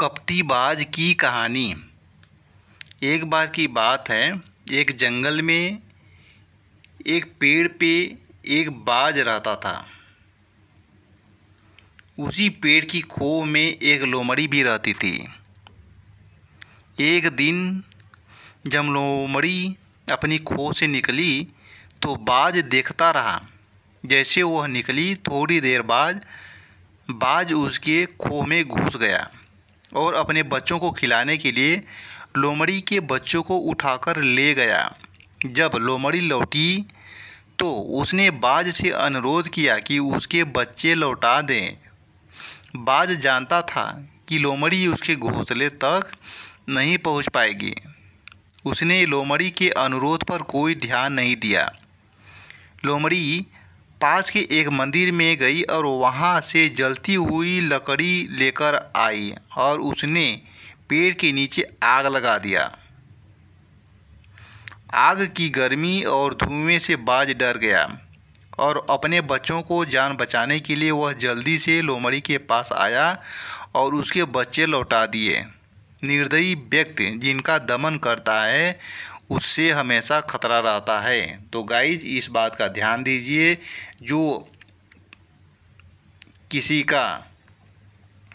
बाज की कहानी एक बार की बात है एक जंगल में एक पेड़ पे एक बाज रहता था उसी पेड़ की खोह में एक लोमड़ी भी रहती थी एक दिन जब लोमड़ी अपनी खोह से निकली तो बाज देखता रहा जैसे वह निकली थोड़ी देर बाद बाज उसके खोह में घुस गया और अपने बच्चों को खिलाने के लिए लोमड़ी के बच्चों को उठाकर ले गया जब लोमड़ी लौटी तो उसने बाज से अनुरोध किया कि उसके बच्चे लौटा दें बाज जानता था कि लोमड़ी उसके घोंसले तक नहीं पहुंच पाएगी उसने लोमड़ी के अनुरोध पर कोई ध्यान नहीं दिया लोमड़ी पास के एक मंदिर में गई और वहाँ से जलती हुई लकड़ी लेकर आई और उसने पेड़ के नीचे आग लगा दिया आग की गर्मी और धुएं से बाज डर गया और अपने बच्चों को जान बचाने के लिए वह जल्दी से लोमड़ी के पास आया और उसके बच्चे लौटा दिए निर्दयी व्यक्ति जिनका दमन करता है उससे हमेशा खतरा रहता है तो गाइज इस बात का ध्यान दीजिए जो किसी का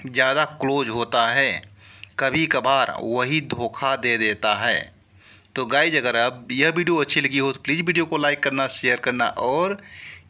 ज़्यादा क्लोज होता है कभी कभार वही धोखा दे देता है तो गाइज अगर अब यह वीडियो अच्छी लगी हो तो प्लीज़ वीडियो को लाइक करना शेयर करना और